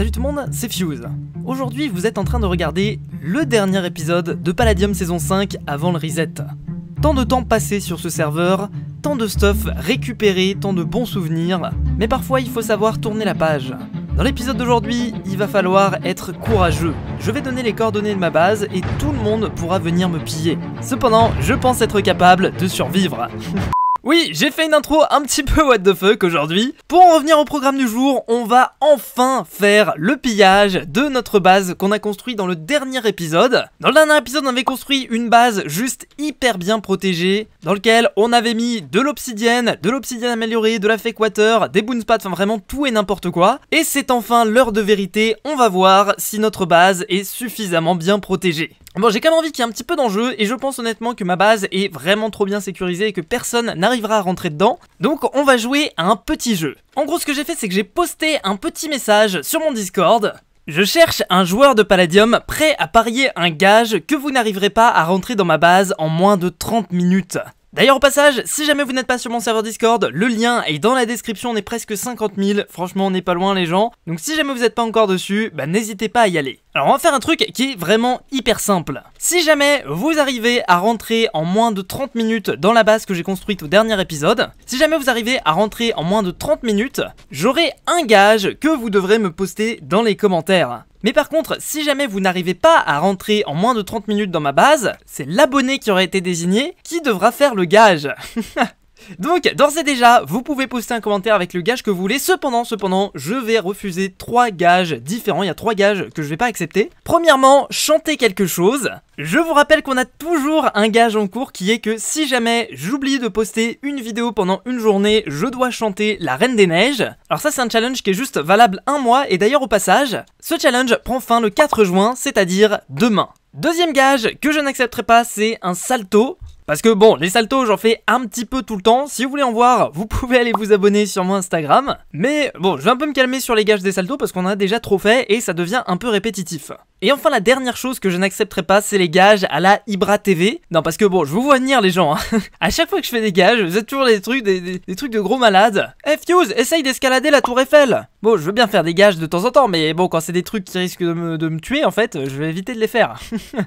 Salut tout le monde, c'est Fuse. Aujourd'hui, vous êtes en train de regarder le dernier épisode de Palladium saison 5 avant le reset. Tant de temps passé sur ce serveur, tant de stuff récupéré, tant de bons souvenirs, mais parfois il faut savoir tourner la page. Dans l'épisode d'aujourd'hui, il va falloir être courageux. Je vais donner les coordonnées de ma base et tout le monde pourra venir me piller. Cependant, je pense être capable de survivre. Oui, j'ai fait une intro un petit peu what the fuck aujourd'hui. Pour en revenir au programme du jour, on va enfin faire le pillage de notre base qu'on a construit dans le dernier épisode. Dans le dernier épisode, on avait construit une base juste hyper bien protégée, dans lequel on avait mis de l'obsidienne, de l'obsidienne améliorée, de la fake water, des boonspats, enfin vraiment tout et n'importe quoi. Et c'est enfin l'heure de vérité, on va voir si notre base est suffisamment bien protégée. Bon, j'ai quand même envie qu'il y ait un petit peu d'enjeu, et je pense honnêtement que ma base est vraiment trop bien sécurisée et que personne n'arrivera à rentrer dedans. Donc on va jouer à un petit jeu. En gros, ce que j'ai fait, c'est que j'ai posté un petit message sur mon Discord. Je cherche un joueur de Palladium prêt à parier un gage que vous n'arriverez pas à rentrer dans ma base en moins de 30 minutes. D'ailleurs au passage, si jamais vous n'êtes pas sur mon serveur Discord, le lien est dans la description, on est presque 50 000, franchement on n'est pas loin les gens. Donc si jamais vous n'êtes pas encore dessus, bah n'hésitez pas à y aller. Alors on va faire un truc qui est vraiment hyper simple. Si jamais vous arrivez à rentrer en moins de 30 minutes dans la base que j'ai construite au dernier épisode, si jamais vous arrivez à rentrer en moins de 30 minutes, j'aurai un gage que vous devrez me poster dans les commentaires. Mais par contre, si jamais vous n'arrivez pas à rentrer en moins de 30 minutes dans ma base, c'est l'abonné qui aura été désigné qui devra faire le gage. Donc, d'ores et déjà, vous pouvez poster un commentaire avec le gage que vous voulez. Cependant, cependant, je vais refuser trois gages différents. Il y a trois gages que je vais pas accepter. Premièrement, chanter quelque chose. Je vous rappelle qu'on a toujours un gage en cours qui est que si jamais j'oublie de poster une vidéo pendant une journée, je dois chanter La Reine des Neiges. Alors ça c'est un challenge qui est juste valable un mois et d'ailleurs au passage, ce challenge prend fin le 4 juin, c'est-à-dire demain. Deuxième gage que je n'accepterai pas, c'est un salto. Parce que bon, les saltos, j'en fais un petit peu tout le temps. Si vous voulez en voir, vous pouvez aller vous abonner sur mon Instagram. Mais bon, je vais un peu me calmer sur les gages des saltos parce qu'on en a déjà trop fait et ça devient un peu répétitif. Et enfin, la dernière chose que je n'accepterai pas, c'est les gages à la Ibra TV. Non, parce que bon, je vous vois venir les gens. Hein. à chaque fois que je fais des gages, vous êtes toujours des trucs, des, trucs de gros malades. Eh hey, Fuse, essaye d'escalader la tour Eiffel Bon, je veux bien faire des gages de temps en temps, mais bon, quand c'est des trucs qui risquent de me, de me tuer, en fait, je vais éviter de les faire.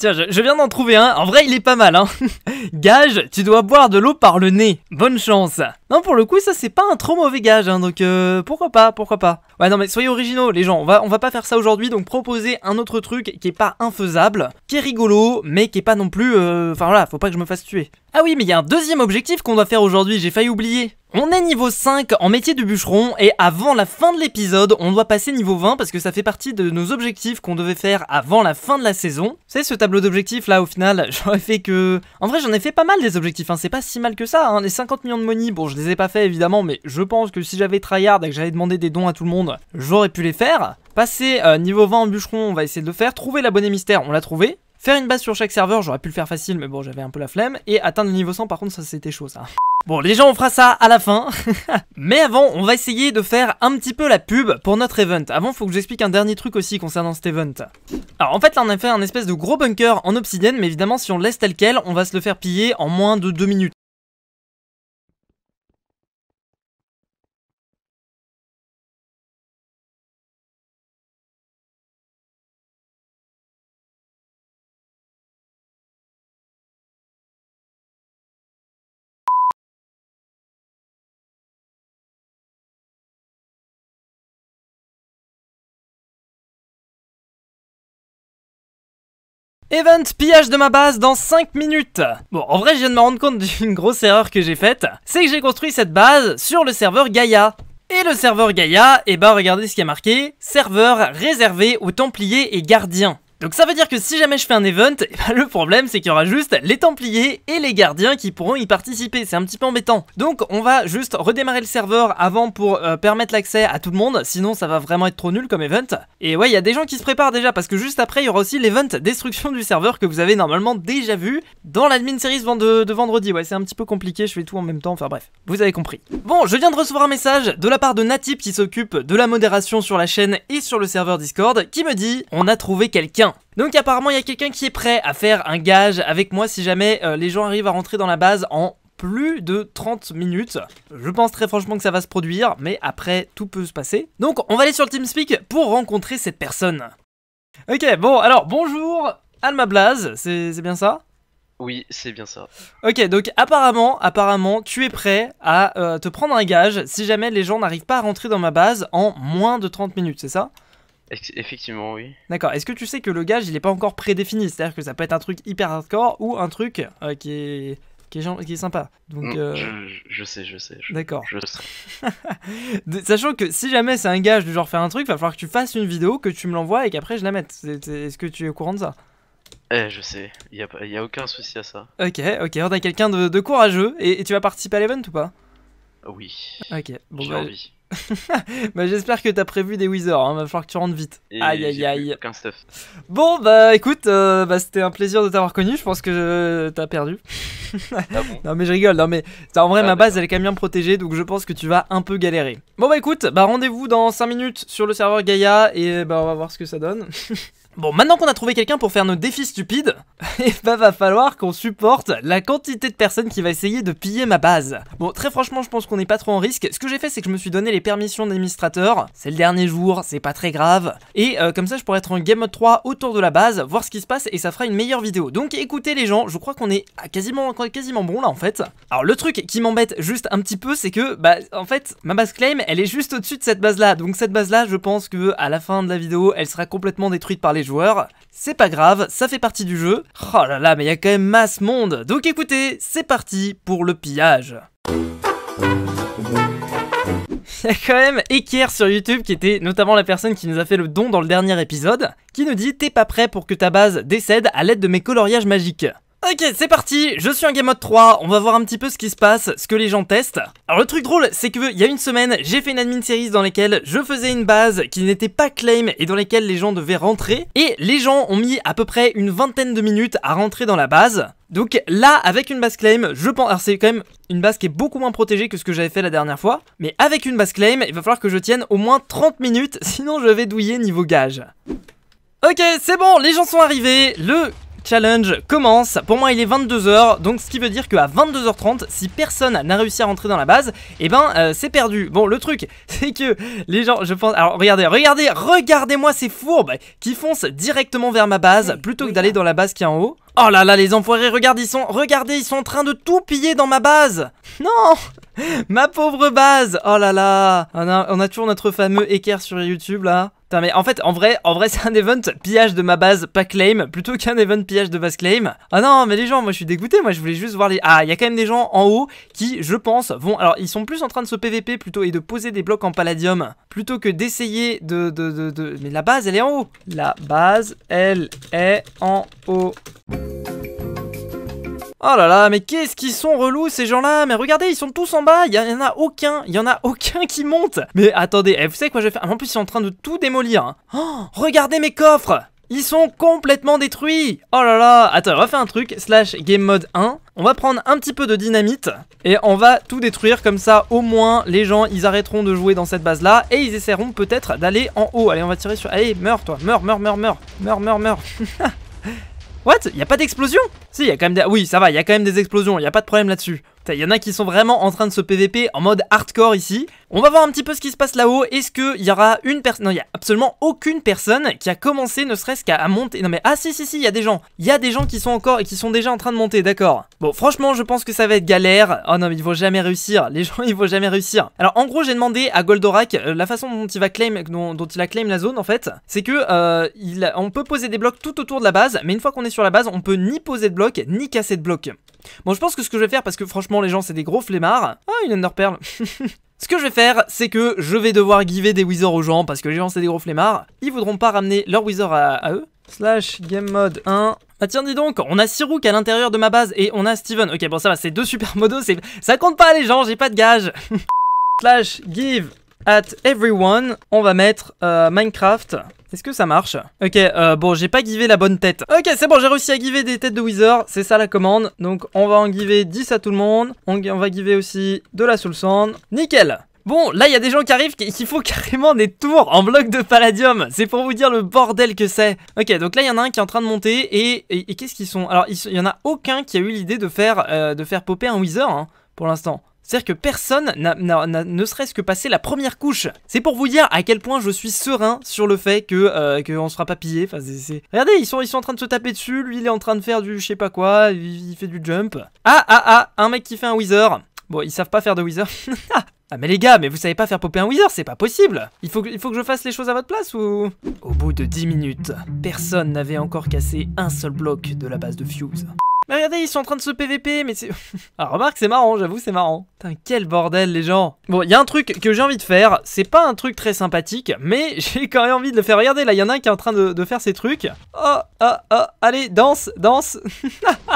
Tiens, je, viens d'en trouver un. En vrai, il est pas mal, hein. gage, tu dois boire de l'eau par le nez. Bonne chance. Non, pour le coup, ça, c'est pas un trop mauvais gage, hein. Donc, euh, pourquoi pas, pourquoi pas. Ouais, non, mais soyez originaux, les gens. On va, on va pas faire ça aujourd'hui. Donc, proposer un autre truc qui est pas infaisable, qui est rigolo, mais qui est pas non plus. Euh, enfin, voilà, faut pas que je me fasse tuer. Ah oui, mais il y a un deuxième objectif qu'on doit faire aujourd'hui. J'ai failli oublier. On est niveau 5 en métier de bûcheron et avant la fin de l'épisode, on doit passer niveau 20 parce que ça fait partie de nos objectifs qu'on devait faire avant la fin de la saison. C'est ce tableau d'objectifs là au final, j'aurais fait que... En vrai j'en ai fait pas mal des objectifs, hein. c'est pas si mal que ça, hein. les 50 millions de money, bon je les ai pas fait évidemment mais je pense que si j'avais tryhard et que j'avais demandé des dons à tout le monde, j'aurais pu les faire. Passer euh, niveau 20 en bûcheron, on va essayer de le faire. Trouver l'abonné mystère, on l'a trouvé. Faire une base sur chaque serveur, j'aurais pu le faire facile, mais bon, j'avais un peu la flemme. Et atteindre le niveau 100, par contre, ça c'était chaud, ça. Bon, les gens, on fera ça à la fin. Mais avant, on va essayer de faire un petit peu la pub pour notre event. Avant, faut que j'explique un dernier truc aussi concernant cet event. Alors, en fait, là, on a fait un espèce de gros bunker en obsidienne, mais évidemment, si on le laisse tel quel, on va se le faire piller en moins de 2 minutes. Event pillage de ma base dans 5 minutes Bon, en vrai, je viens de me rendre compte d'une grosse erreur que j'ai faite. C'est que j'ai construit cette base sur le serveur Gaïa. Et le serveur Gaïa, et eh ben regardez ce qui a marqué, serveur réservé aux Templiers et Gardiens. Donc ça veut dire que si jamais je fais un event, eh ben, le problème c'est qu'il y aura juste les Templiers et les Gardiens qui pourront y participer, c'est un petit peu embêtant. Donc on va juste redémarrer le serveur avant pour euh, permettre l'accès à tout le monde, sinon ça va vraiment être trop nul comme event. Et ouais, il y a des gens qui se préparent déjà parce que juste après il y aura aussi l'event destruction du serveur que vous avez normalement déjà vu dans l'admin series de, de vendredi. Ouais, c'est un petit peu compliqué, je fais tout en même temps, enfin bref, vous avez compris. Bon, je viens de recevoir un message de la part de Natip qui s'occupe de la modération sur la chaîne et sur le serveur Discord qui me dit « On a trouvé quelqu'un ». Donc apparemment il y a quelqu'un qui est prêt à faire un gage avec moi si jamais euh, les gens arrivent à rentrer dans la base en plus de 30 minutes. Je pense très franchement que ça va se produire, mais après tout peut se passer. Donc on va aller sur le TeamSpeak pour rencontrer cette personne. Ok, bon alors bonjour Alma Blaze, c'est bien ça oui, c'est bien ça. Ok, donc apparemment, apparemment, tu es prêt à euh, te prendre un gage si jamais les gens n'arrivent pas à rentrer dans ma base en moins de 30 minutes, c'est ça Effectivement, oui. D'accord. Est-ce que tu sais que le gage, il est pas encore prédéfini C'est-à-dire que ça peut être un truc hyper hardcore ou un truc euh, qui, est, qui, est, sympa. Donc, euh, je, sais, je sais. D'accord. Sachant que si jamais c'est un gage de genre faire un truc, va falloir que tu fasses une vidéo, que tu me l'envoies et qu'après je la mette. Est-ce que tu es au courant de ça eh, je sais, il n'y a, y a, aucun souci à ça. Ok, ok, on a quelqu'un de, courageux et, tu vas participer à l'event ou pas Oui. Ok, bon, bah, bah, J'espère que t'as prévu des Wizards, hein. va falloir que tu rentres vite. aïe aïe aïe. Bon bah écoute, euh, bah, c'était un plaisir de t'avoir connu, je pense que euh, t'as perdu. Ah non mais je rigole, non mais en vrai ah, ma base elle est quand même bien protégée donc je pense que tu vas un peu galérer. Bon bah écoute, bah rendez-vous dans 5 minutes sur le serveur Gaïa et bah on va voir ce que ça donne. Bon, maintenant qu'on a trouvé quelqu'un pour faire nos défis stupides, et eh bah ben, va falloir qu'on supporte la quantité de personnes qui va essayer de piller ma base. Bon, très franchement, je pense qu'on n'est pas trop en risque. Ce que j'ai fait, c'est que je me suis donné les permissions d'administrateur. C'est le dernier jour, c'est pas très grave. Et euh, comme ça, je pourrais être en game mode 3 autour de la base, voir ce qui se passe, et ça fera une meilleure vidéo. Donc écoutez les gens, je crois qu'on est quasiment, quasiment bon là, en fait. Alors le truc qui m'embête juste un petit peu, c'est que, bah, en fait, ma base claim, elle est juste au-dessus de cette base-là. Donc cette base-là, je pense que à la fin de la vidéo, elle sera complètement détruite par les joueurs. C'est pas grave, ça fait partie du jeu. Oh là là, mais il y a quand même masse monde Donc écoutez, c'est parti pour le pillage il y a quand même Eker sur YouTube qui était notamment la personne qui nous a fait le don dans le dernier épisode, qui nous dit T'es pas prêt pour que ta base décède à l'aide de mes coloriages magiques. Ok, c'est parti, je suis un Game Mode 3, on va voir un petit peu ce qui se passe, ce que les gens testent. Alors le truc drôle, c'est que il y a une semaine, j'ai fait une admin series dans laquelle je faisais une base qui n'était pas claim et dans laquelle les gens devaient rentrer, et les gens ont mis à peu près une vingtaine de minutes à rentrer dans la base. Donc là, avec une base claim, je pense... Alors c'est quand même une base qui est beaucoup moins protégée que ce que j'avais fait la dernière fois, mais avec une base claim, il va falloir que je tienne au moins 30 minutes, sinon je vais douiller niveau gage. Ok, c'est bon, les gens sont arrivés, le challenge commence. Pour moi, il est 22h, donc ce qui veut dire qu'à 22h30, si personne n'a réussi à rentrer dans la base, eh ben, euh, c'est perdu. Bon, le truc, c'est que les gens, je pense... Alors, regardez, regardez, regardez-moi ces fourbes qui foncent directement vers ma base, plutôt que d'aller dans la base qui est en haut. Oh là là, les enfoirés, regardez, ils sont... Regardez, ils sont en train de tout piller dans ma base Non Ma pauvre base Oh là là on a, on a toujours notre fameux équerre sur YouTube, là Putain, mais en fait, en vrai, en vrai, c'est un event pillage de ma base, pas claim, plutôt qu'un event pillage de base claim. Ah non, mais les gens, moi je suis dégoûté, moi je voulais juste voir les... Ah, il y a quand même des gens en haut qui, je pense, vont... Alors, ils sont plus en train de se PVP plutôt et de poser des blocs en palladium, plutôt que d'essayer de... Mais la base, elle est en haut La base, elle est en haut. Oh là là, mais qu'est-ce qu'ils sont relous ces gens-là Mais regardez, ils sont tous en bas, il y, en a aucun, il y en a aucun qui monte Mais attendez, eh, vous savez quoi je vais faire En plus, ils sont en train de tout démolir. Hein. Oh, regardez mes coffres ils sont complètement détruits Oh là là Attends, on va faire un truc, slash game mode 1. On va prendre un petit peu de dynamite et on va tout détruire comme ça au moins les gens ils arrêteront de jouer dans cette base là et ils essaieront peut-être d'aller en haut. Allez on va tirer sur... Allez meurs toi, meurs, meurs, meurs, meurs, meurs, meurs, meurs What Y a pas d'explosion Si, y a quand même des... Oui, ça va, y a quand même des explosions, y a pas de problème là-dessus. Il y en a qui sont vraiment en train de se PVP en mode hardcore ici, on va voir un petit peu ce qui se passe là-haut. Est-ce qu'il y aura une personne... Non, il n'y a absolument aucune personne qui a commencé ne serait-ce qu'à monter. Non mais, ah si, si, si, il y a des gens. Il y a des gens qui sont encore et qui sont déjà en train de monter, d'accord. Bon, franchement, je pense que ça va être galère. Oh non, mais ils vont jamais réussir. Les gens, ils vont jamais réussir. Alors, en gros, j'ai demandé à Goldorak euh, la façon dont il va claim, dont, il a claim la zone, en fait. C'est que, euh, on peut poser des blocs tout autour de la base, mais une fois qu'on est sur la base, on peut ni poser de blocs, ni casser de blocs. Bon, je pense que ce que je vais faire, parce que franchement, les gens, c'est des gros flemmards. Ah, une perle. Ce que je vais faire, c'est que je vais devoir giver des wizards aux gens, parce que les gens c'est des gros flemmards. Ils voudront pas ramener leur wizard à, eux. Slash game mode 1. Ah tiens dis donc, on a Sirouk à l'intérieur de ma base et on a Steven. Ok bon ça va, c'est deux super modos, ça compte pas les gens, j'ai pas de gage. Slash give at everyone, on va mettre euh, Minecraft est-ce que ça marche Ok, euh, bon, j'ai pas givé la bonne tête. Ok, c'est bon, j'ai réussi à giver des têtes de wizard C'est ça la commande. Donc, on va en giver 10 à tout le monde. On, on va giver aussi de la Soul Sand. Nickel Bon, là, il y a des gens qui arrivent qui, qui, font carrément des tours en bloc de palladium. C'est pour vous dire le bordel que c'est. Ok, donc là, il y en a un qui est en train de monter. Et, et, qu'est-ce qu'ils sont Alors, il y en a aucun qui a eu l'idée de faire euh, de faire popper un wizard hein, pour l'instant. C'est-à-dire que personne n'a, ne serait-ce que passé la première couche. C'est pour vous dire à quel point je suis serein sur le fait que euh, sera pas pillé. Regardez, ils sont, ils sont en train de se taper dessus. Lui, il est en train de faire du je sais pas quoi. Il, fait du jump. Ah, ah, ah, un mec qui fait un wither. Bon, ils savent pas faire de wither. Ah mais les gars, mais vous savez pas faire popper un wizard, c'est pas possible il faut, il faut que je fasse les choses à votre place ou... Au bout de 10 minutes, personne n'avait encore cassé un seul bloc de la base de Fuse. Mais regardez, ils sont en train de se PVP, mais c'est... ah, remarque, c'est marrant, j'avoue, c'est marrant. Putain, quel bordel, les gens. Bon, il y a un truc que j'ai envie de faire. C'est pas un truc très sympathique, mais j'ai quand même envie de le faire. Regardez, là, il y en a un qui est en train de, faire ses trucs. Oh, oh, oh, allez, danse, danse.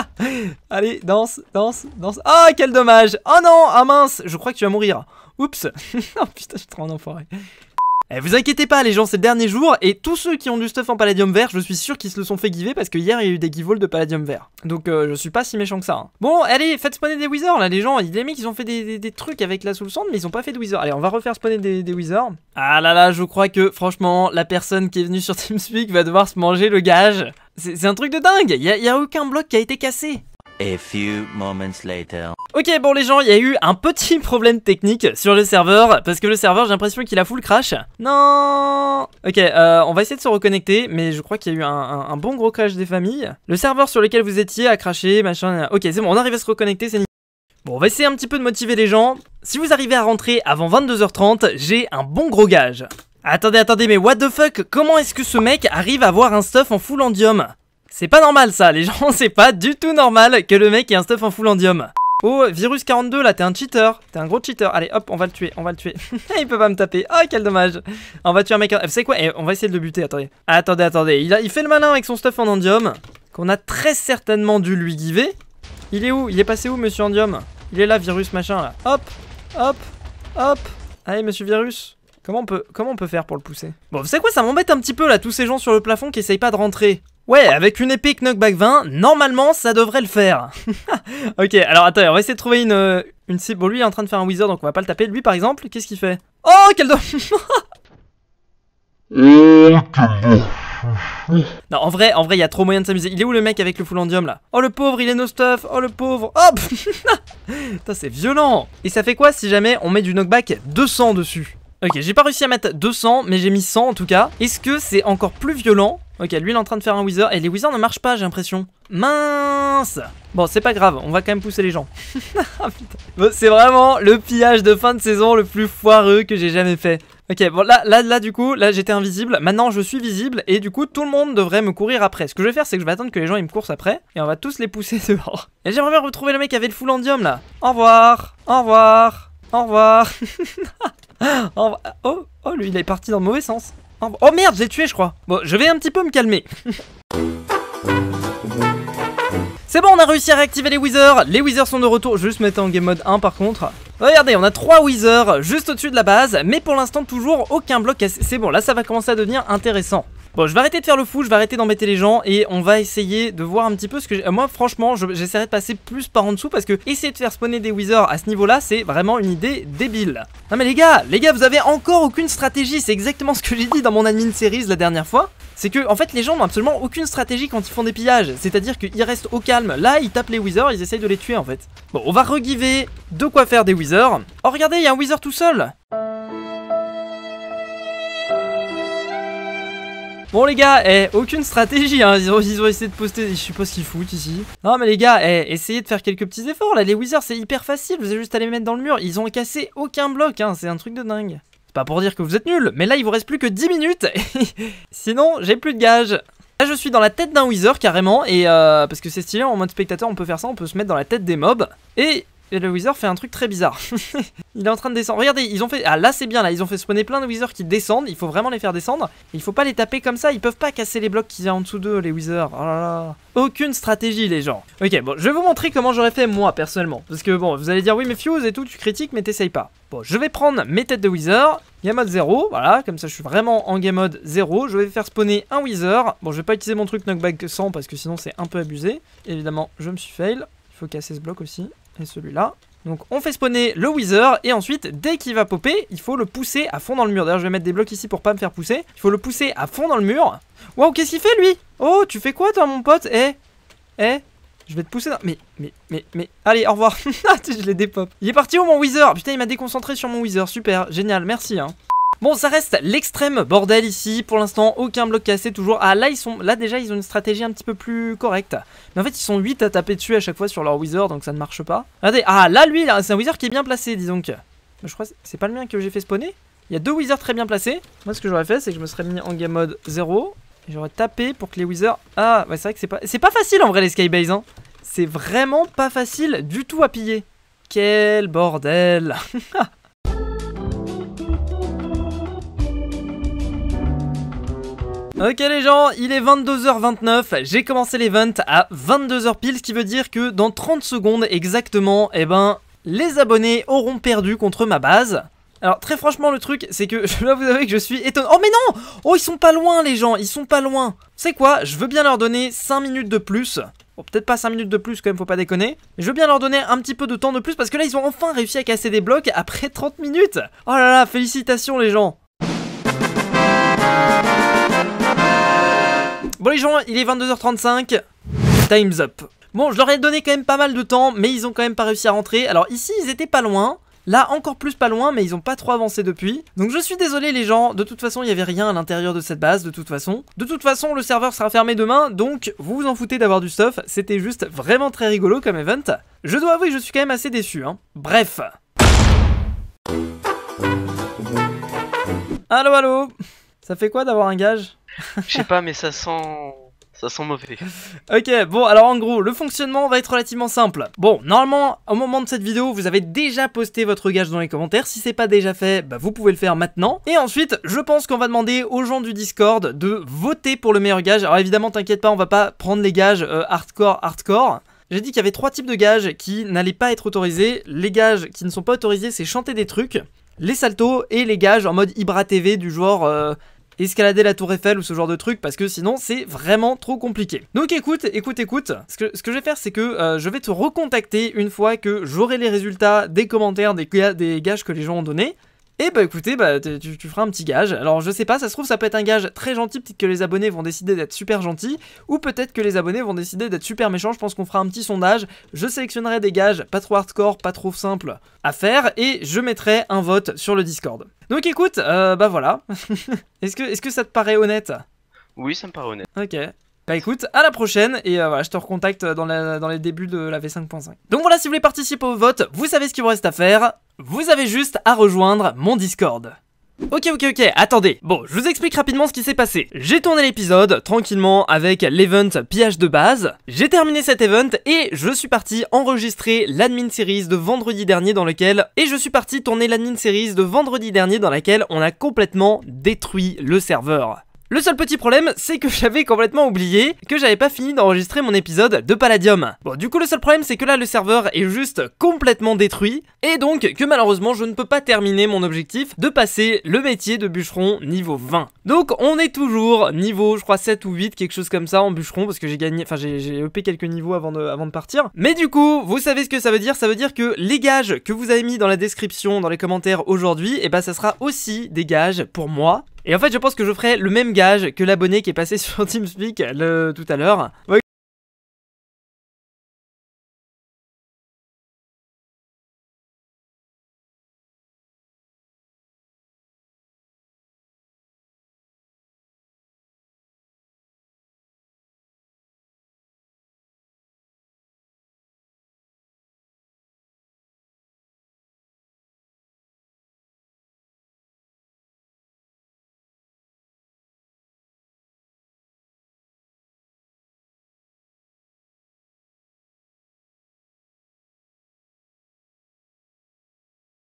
allez, danse, danse, danse. Ah, oh, quel dommage. Oh non, ah mince, je crois que tu vas mourir. Oups. oh putain, je suis trop en enfoiré. Eh, vous inquiétez pas les gens, c'est le dernier jour et tous ceux qui ont du stuff en palladium vert, je suis sûr qu'ils se le sont fait giver parce que hier il y a eu des giveaways de palladium vert. Donc euh, je suis pas si méchant que ça. Hein. Bon, allez, faites spawner des wizards là les gens. il des mecs ils ont fait des, trucs avec la soul sand mais ils ont pas fait de wizards. Allez, on va refaire spawner des, des wizards. Ah là là, je crois que franchement, la personne qui est venue sur TeamSpeak va devoir se manger le gage. C'est un truc de dingue, il y, y a aucun bloc qui a été cassé few moments later. Ok bon les gens, il y a eu un petit problème technique sur le serveur parce que le serveur j'ai l'impression qu'il a full crash. Non. Ok, euh, on va essayer de se reconnecter, mais je crois qu'il y a eu un, bon gros crash des familles. Le serveur sur lequel vous étiez a craché, machin. Euh, ok c'est bon, on arrive à se reconnecter, c'est Bon, on va essayer un petit peu de motiver les gens. Si vous arrivez à rentrer avant 22h30, j'ai un bon gros gage. Attendez, attendez, mais what the fuck Comment est-ce que ce mec arrive à avoir un stuff en full endium c'est pas normal ça, les gens, c'est pas du tout normal que le mec ait un stuff en full endium Oh, virus 42, là, t'es un cheater. T'es un gros cheater. Allez, hop, on va le tuer, on va le tuer. il peut pas me taper. Oh, quel dommage. On va tuer un mec. Vous savez quoi eh, On va essayer de le buter, attendez. Attendez, attendez. Il, fait le malin avec son stuff en endium. Qu'on a très certainement dû lui giver. Il est où Il est passé où, monsieur endium Il est là, virus machin, là. Hop, hop, hop. Allez, monsieur virus. Comment on peut, comment on peut faire pour le pousser Bon, vous savez quoi Ça m'embête un petit peu, là, tous ces gens sur le plafond qui essayent pas de rentrer. Ouais, avec une épique knockback 20, normalement ça devrait le faire. ok, alors attends, on va essayer de trouver euh, une, cible. Bon, lui il est en train de faire un wizard donc on va pas le taper. Lui par exemple, qu'est-ce qu'il fait Oh, quel dommage euh, non, en vrai, en vrai, il y a trop moyen de s'amuser. Il est où le mec avec le foulandium là Oh le pauvre, il est no stuff. Oh le pauvre. oh, Putain, c'est violent. Et ça fait quoi si jamais on met du knockback 200 dessus Ok, j'ai pas réussi à mettre 200, mais j'ai mis 100 en tout cas. Est-ce que c'est encore plus violent Ok, lui il est en train de faire un wizard. Et les wizards ne marchent pas, j'ai l'impression. Mince Bon, c'est pas grave, on va quand même pousser les gens. Ah, bon, c'est vraiment le pillage de fin de saison le plus foireux que j'ai jamais fait. Ok, bon là, là, là du coup, là j'étais invisible, maintenant je suis visible et du coup tout le monde devrait me courir après. Ce que je vais faire c'est que je vais attendre que les gens ils me coursent après et on va tous les pousser dehors. Et j'aimerais bien retrouver le mec qui avait le full endium là. Au revoir, au revoir, au revoir. Ah, Oh, oh, oh, lui, il est parti dans le mauvais sens. Oh, oh merde, j'ai tué, je crois. Bon, je vais un petit peu me calmer. C'est bon, on a réussi à réactiver les Withers. Les Withers sont de retour. Je juste mettre en game mode 1 par contre. Regardez, on a 3 Withers juste au-dessus de la base, mais pour l'instant toujours aucun bloc. C'est bon, là ça va commencer à devenir intéressant. Bon, je vais arrêter de faire le fou, je vais arrêter d'embêter les gens et on va essayer de voir un petit peu ce que... Moi, franchement, j'essaierai de passer plus par en dessous parce que essayer de faire spawner des wizards à ce niveau-là, c'est vraiment une idée débile. Non mais les gars, les gars, vous avez encore aucune stratégie. C'est exactement ce que j'ai dit dans mon admin series la dernière fois. C'est que, en fait, les gens n'ont absolument aucune stratégie quand ils font des pillages. C'est-à-dire qu'ils restent au calme. Là, ils tapent les wizards, ils essayent de les tuer, en fait. Bon, on va regiver de quoi faire des wizards. Oh, regardez, il y a un wizard tout seul. Bon les gars, eh, aucune stratégie, hein. ils, ont, essayé de poster, je sais pas ce qu'ils foutent ici. Non mais les gars, eh, essayez de faire quelques petits efforts là, les Wizards c'est hyper facile, vous avez juste à les mettre dans le mur, ils ont cassé aucun bloc, hein. c'est un truc de dingue. C'est pas pour dire que vous êtes nuls, mais là il vous reste plus que 10 minutes, sinon j'ai plus de gage. Là je suis dans la tête d'un Wizard carrément, et euh, parce que c'est stylé en mode spectateur on peut faire ça, on peut se mettre dans la tête des mobs, et et le Wither fait un truc très bizarre. il est en train de descendre. Regardez, ils ont fait... Ah là c'est bien, là, ils ont fait spawner plein de wizards qui descendent. Il faut vraiment les faire descendre. il faut pas les taper comme ça. Ils peuvent pas casser les blocs qu'il y a en dessous d'eux, les wizards. Oh Aucune stratégie, les gens. Ok, bon, je vais vous montrer comment j'aurais fait moi, personnellement. Parce que bon, vous allez dire, oui mais Fuse et tout, tu critiques, mais t'essayes pas. Bon, je vais prendre mes têtes de Wither. Game mode 0, voilà, comme ça je suis vraiment en game mode 0. Je vais faire spawner un Wither. Bon, je vais pas utiliser mon truc knockback 100 parce que sinon c'est un peu abusé. Évidemment, je me suis fail. Il faut casser ce bloc aussi et celui-là. Donc on fait spawner le Wither et ensuite dès qu'il va popper, il faut le pousser à fond dans le mur. D'ailleurs je vais mettre des blocs ici pour pas me faire pousser. Il faut le pousser à fond dans le mur. Waouh, qu'est-ce qu'il fait lui Oh, tu fais quoi toi mon pote Eh Eh je vais te pousser dans... Mais, mais, mais, mais... Allez, au revoir. Ah, je l'ai dépop. Il est parti où mon Wither Putain, il m'a déconcentré sur mon Wither. Super, génial, merci. Hein. Bon, ça reste l'extrême bordel ici. Pour l'instant, aucun bloc cassé toujours. Ah, là, ils sont... là déjà, ils ont une stratégie un petit peu plus correcte. Mais en fait, ils sont 8 à taper dessus à chaque fois sur leur wizard, donc ça ne marche pas. Regardez, ah, là, lui, c'est un wizard qui est bien placé, dis donc. Je crois que c'est pas le mien que j'ai fait spawner. Il y a deux wizards très bien placés. Moi, ce que j'aurais fait, c'est que je me serais mis en game mode 0. j'aurais tapé pour que les wizards... Ah, ouais, c'est vrai que c'est pas... C'est pas facile, en vrai, les skybase hein. C'est vraiment pas facile du tout à piller. Quel bordel Ok les gens, il est 22h29, j'ai commencé l'event à 22h pile, ce qui veut dire que dans 30 secondes exactement, eh ben, les abonnés auront perdu contre ma base. Alors très franchement le truc c'est que je vous avouer que je suis étonné Oh mais non Oh ils sont pas loin les gens Ils sont pas loin C'est quoi Je veux bien leur donner 5 minutes de plus Bon peut-être pas 5 minutes de plus quand même faut pas déconner je veux bien leur donner un petit peu de temps de plus Parce que là ils ont enfin réussi à casser des blocs après 30 minutes Oh là là félicitations les gens Bon les gens, il est 22h35. Time's up. Bon, je leur ai donné quand même pas mal de temps, mais ils ont quand même pas réussi à rentrer. Alors ici, ils étaient pas loin. Là, encore plus pas loin, mais ils ont pas trop avancé depuis. Donc je suis désolé les gens, de toute façon, il y avait rien à l'intérieur de cette base, de toute façon. De toute façon, le serveur sera fermé demain, donc vous vous en foutez d'avoir du stuff. C'était juste vraiment très rigolo comme event. Je dois avouer, je suis quand même assez déçu, hein. Bref. Allô, allô Ça fait quoi d'avoir un gage je sais pas, mais ça sent. Ça sent mauvais. Ok, bon, alors en gros, le fonctionnement va être relativement simple. Bon, normalement, au moment de cette vidéo, vous avez déjà posté votre gage dans les commentaires. Si c'est pas déjà fait, bah, vous pouvez le faire maintenant. Et ensuite, je pense qu'on va demander aux gens du Discord de voter pour le meilleur gage. Alors évidemment, t'inquiète pas, on va pas prendre les gages euh, hardcore, hardcore. J'ai dit qu'il y avait trois types de gages qui n'allaient pas être autorisés. Les gages qui ne sont pas autorisés, c'est chanter des trucs, les saltos et les gages en mode Ibra TV du genre... Euh, escalader la tour Eiffel ou ce genre de truc parce que sinon c'est vraiment trop compliqué. Donc écoute, écoute, écoute, ce que, ce que je vais faire c'est que euh, je vais te recontacter une fois que j'aurai les résultats des commentaires, des, des gages que les gens ont donnés. Et eh bah ben, écoutez, bah, tu, feras un petit gage. Alors je sais pas, ça se trouve ça peut être un gage très gentil, peut-être que les abonnés vont décider d'être super gentils, ou peut-être que les abonnés vont décider d'être super méchants. Je pense qu'on fera un petit sondage. Je sélectionnerai des gages pas trop hardcore, pas trop simples à faire, et je mettrai un vote sur le Discord. Donc écoute, euh, bah voilà. est-ce que, est -ce que ça te paraît honnête Oui, ça me paraît honnête. Ok. Bah écoute, à la prochaine et euh, voilà, je te recontacte dans, la, dans les débuts de la V5.5. Donc voilà, si vous voulez participer au vote, vous savez ce qu'il vous reste à faire. Vous avez juste à rejoindre mon Discord. Ok, ok, ok, attendez. Bon, je vous explique rapidement ce qui s'est passé. J'ai tourné l'épisode tranquillement avec l'event pillage de base. J'ai terminé cet event et je suis parti enregistrer l'admin series de vendredi dernier dans lequel... Et je suis parti tourner l'admin series de vendredi dernier dans laquelle on a complètement détruit le serveur. Le seul petit problème, c'est que j'avais complètement oublié que j'avais pas fini d'enregistrer mon épisode de Palladium. Bon, du coup, le seul problème, c'est que là, le serveur est juste complètement détruit, et donc que malheureusement, je ne peux pas terminer mon objectif de passer le métier de bûcheron niveau 20. Donc, on est toujours niveau, je crois, 7 ou 8, quelque chose comme ça, en bûcheron, parce que j'ai gagné, enfin, j'ai upé e quelques niveaux avant de, avant de partir. Mais du coup, vous savez ce que ça veut dire Ça veut dire que les gages que vous avez mis dans la description, dans les commentaires aujourd'hui, et eh ben, ça sera aussi des gages pour moi, et en fait, je pense que je ferai le même gage que l'abonné qui est passé sur TeamSpeak euh, le, tout à l'heure.